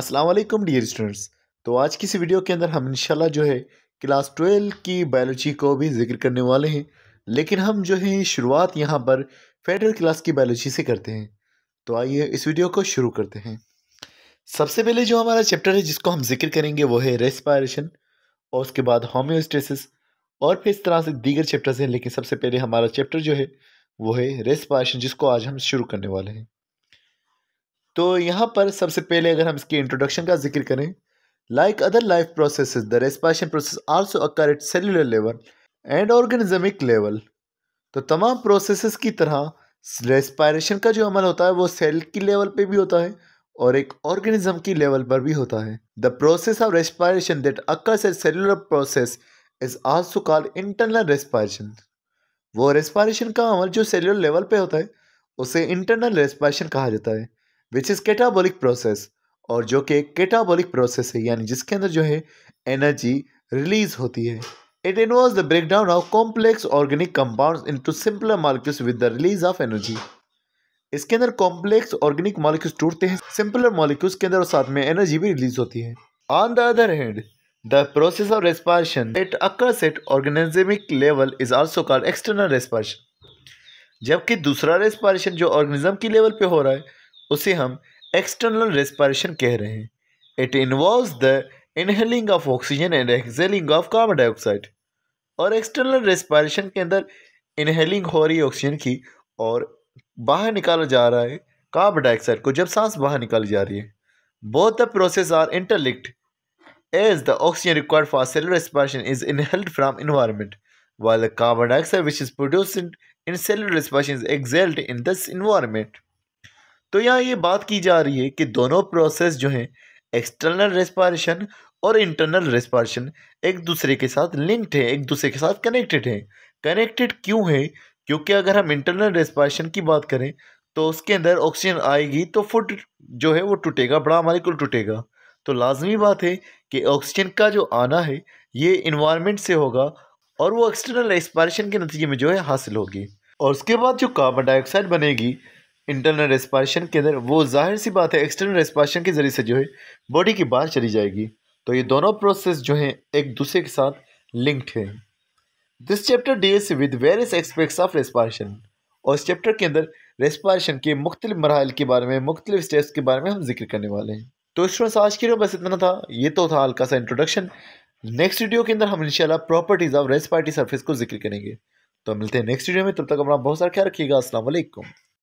अस्सलाम वालेकुम dear students तो आज की इस वीडियो के अंदर हम इंशाल्लाह जो है क्लास ट्वेल्व की बायोलॉजी को भी जिक्र करने वाले हैं लेकिन हम जो है शुरुआत यहाँ पर फेडरल क्लास की बायोलॉजी से करते हैं तो आइए इस वीडियो को शुरू करते हैं सबसे पहले जो हमारा चैप्टर है जिसको हम जिक्र करेंगे वो है रेस्पायरेशन और उसके बाद होम्योस्टेसिस और फिर इस तरह से दीगर चैप्टर्स हैं लेकिन सबसे पहले हमारा चैप्टर जो है वो है रेस्पायरेशन जिसको आज हम शुरू करने वाले हैं तो यहाँ पर सबसे पहले अगर हम इसके इंट्रोडक्शन का जिक्र करें like other life process the respiration process also occur at cellular level and organismic level तो तमाम प्रोसेस की तरह रेस्पायरेशन का जो अमल होता है वो सेल की लेवल पे भी होता है और एक ऑर्गेनिज्म की लेवल पर भी होता है the process of respiration that occurs at cellular process is also called internal respiration वो रेस्पायरेशन का अमल जो सेलुलर लेवल पे होता है उसे इंटरनल रेस्पायरेशन कहा जाता है विच इज़ कैटाबॉलिक प्रोसेस और जो कि कैटाबॉलिक प्रोसेस है यानी जिसके अंदर जो है एनर्जी रिलीज होती है it involve the break down of complex organic compound into simpler molecules with the release of energy इसके अंदर कॉम्प्लेक्स ऑर्गेनिक मालिक्यूल्स टूटते हैं सिंपलर मालिक्यूल्स के अंदर और साथ में एनर्जी भी रिलीज होती है on the other hand the process of respiration at occurs at organismic level is also called external respiration. जबकि दूसरा रेस्पायरेशन जो ऑर्गेनिज्म की लेवल पे हो रहा है उसे हम एक्सटर्नल रेस्पायरेशन कह रहे हैं it involve the inhaling of oxygen and exhaling of carbon dioxide और एक्सटर्नल रेस्पायरेशन के अंदर इनहेलिंग हो रही है ऑक्सीजन की और बाहर निकाला जा रहा है कार्बन डाइऑक्साइड को जब सांस बाहर निकाली जा रही है both the process are interlinked as the oxygen required for cellular respiration is inhaled from environment while the carbon dioxide which is produced in cellular respiration is exhaled in this environment. तो यहाँ ये बात की जा रही है कि दोनों प्रोसेस जो हैं एक्सटर्नल रेस्पायरेशन और इंटरनल रेस्पायरेशन एक दूसरे के साथ लिंक्ड है एक दूसरे के साथ कनेक्टेड है कनेक्टेड क्यों है क्योंकि अगर हम इंटरनल रेस्पायरेशन की बात करें तो उसके अंदर ऑक्सीजन आएगी तो फुट जो है वो टूटेगा बड़ा मालिकुल टूटेगा तो लाजमी बात है कि ऑक्सीजन का जो आना है ये इन्वायरमेंट से होगा और वो एक्सटर्नल रेस्पारेशन के नतीजे में जो है हासिल होगी और उसके बाद जो कार्बन डाइऑक्साइड बनेगी इंटरनल रेस्पायरेशन के अंदर वो जाहिर सी बात है एक्सटर्नल रेस्पायरेशन के ज़रिए से जो है बॉडी की बाहर चली जाएगी तो ये दोनों प्रोसेस जो हैं एक दूसरे के साथ लिंक्ड है this chapter deals with various aspects of respiration और इस चैप्टर के अंदर रेस्पायरेशन के मुख्तलि मरहल के बारे में मुख्तलिफ स्टेप्स के बारे में हम जिक्र करने वाले हैं तो स्टूडेंट्स आज के लिए बस इतना था ये तो था हल्का सा इंट्रोडक्शन नेक्स्ट वीडियो के अंदर हम इंशाल्लाह प्रॉपर्टीज़ ऑफ रेस्पायरेटरी सरफेस को जिक्र करेंगे तो मिलते हैं नेक्स्ट वीडियो में तब तक अपना बहुत सारा ख्याल रखिएगा असलम